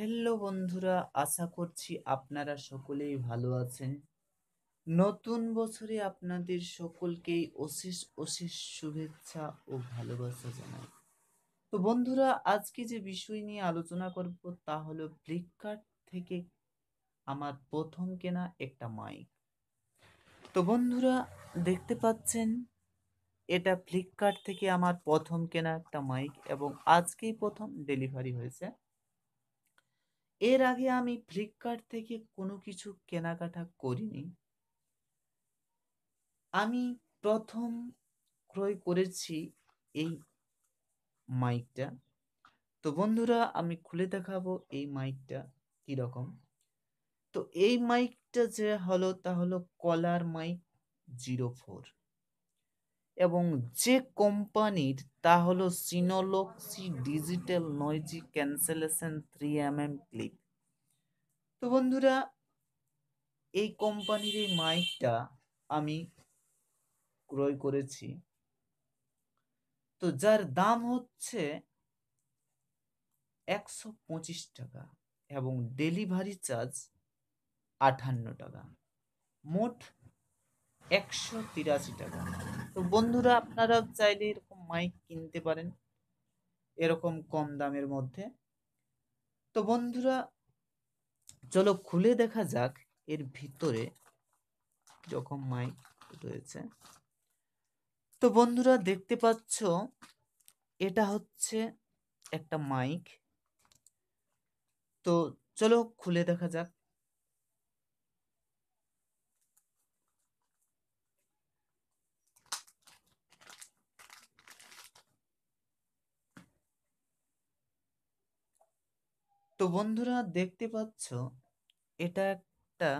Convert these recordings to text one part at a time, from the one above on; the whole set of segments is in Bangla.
হ্যালো বন্ধুরা আশা করছি আপনারা সকলেই ভালো আছেন নতুন বছরে আপনাদের সকলকেই অশেষ অশেষ শুভেচ্ছা ও ভালোবাসা জানাই তো বন্ধুরা আজকে যে বিষয় নিয়ে আলোচনা করব তা হলো ফ্লিপকার্ট থেকে আমার প্রথম কেনা একটা মাইক তো বন্ধুরা দেখতে পাচ্ছেন এটা ফ্লিপকার্ট থেকে আমার প্রথম কেনা একটা মাইক এবং আজকেই প্রথম ডেলিভারি হয়েছে এর আগে আমি ফ্লিপকার্ট থেকে কোনো কিছু কেনাকাটা করিনি আমি প্রথম ক্রয় করেছি এই মাইকটা তো বন্ধুরা আমি খুলে দেখাবো এই মাইকটা কীরকম তো এই মাইকটা যে হলো তা হলো কলার মাইক জিরো ফোর এবং যে কোম্পানির তা হলো সিনোলক্সি digital noise cancellation three M M clip তো বন্ধুরা এই কোম্পানির এই মাইকটা আমি ক্রয় করেছি তো যার দাম হচ্ছে একশো পঁচিশ টাকা এবং ডেলিভারি চার্জ আটান্ন টাকা মোট একশো তিরাশি টাকা তো বন্ধুরা আপনারা চাইলে এরকম মাইক কিনতে পারেন এরকম কম দামের মধ্যে তো বন্ধুরা চলো খুলে দেখা যাক এর ভিতরে যখন মাইক রয়েছে তো বন্ধুরা দেখতে পাচ্ছ এটা হচ্ছে একটা মাইক তো চলো খুলে দেখা যাক তো বন্ধুরা দেখতে পাচ্ছ এটা একটা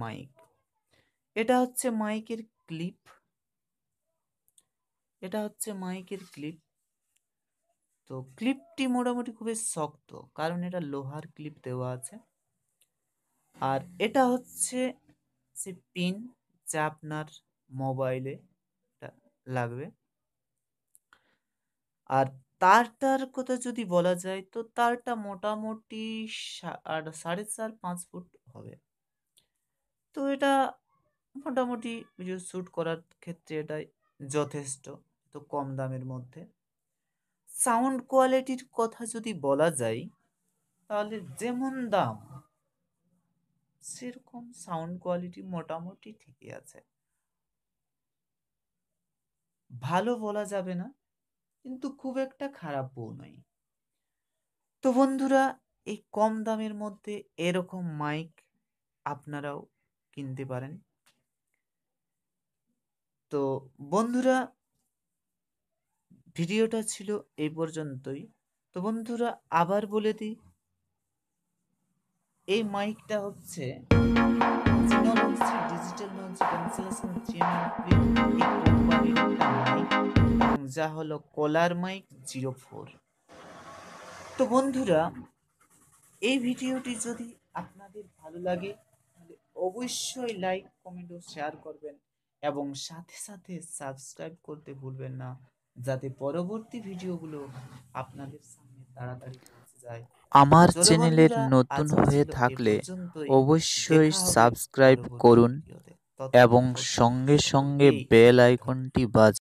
মাইক এটা হচ্ছে মাইকের ক্লিপ এটা হচ্ছে মাইকের ক্লিপ তো ক্লিপটি মোটামুটি খুবই শক্ত কারণ এটা লোহার ক্লিপ দেওয়া আছে আর এটা হচ্ছে সে পিন যা আপনার মোবাইলে লাগবে আর তারটার কথা যদি বলা যায় তো তারটা মোটামুটি সা- আর সাড়ে চার পাঁচ ফুট হবে তো এটা মোটামুটি ভিডিও শ্যুট করার ক্ষেত্রে এটাই যথেষ্ট তো কম দামের মধ্যে সাউন্ড কোয়ালিটির কথা যদি বলা যায় তাহলে যেমন দাম সেরকম সাউন্ড কোয়ালিটি মোটামুটি ঠিকই আছে ভালো বলা যাবে না কিন্তু খুব একটা খারাপ বউ নয় তো বন্ধুরা এই কম দামের মধ্যে এরকম মাইক আপনারাও কিনতে পারেন তো বন্ধুরা ভিডিওটা ছিল এই পর্যন্তই তো বন্ধুরা আবার বলে দিই এই মাইকটা হচ্ছে ডিজিটাল নন ক্যান্সেলেশন চেয়ারম্যান যা হলো কলার মাইক জিরো ফোর তো বন্ধুরা এই ভিডিওটি যদি আপনাদের ভালো লাগে তাহলে অবশ্যই লাইক কমেন্ট ও শেয়ার করবেন এবং সাথে সাথে সাবস্ক্রাইব করতে ভুলবেন না যাতে পরবর্তী ভিডিওগুলো আপনাদের সামনে তাড়াতাড়ি যায় আমার চ্যানেলের নতুন হয়ে থাকলে অবশ্যই সাবস্ক্রাইব করুন এবং সঙ্গে সঙ্গে বেল আইকনটি বাজ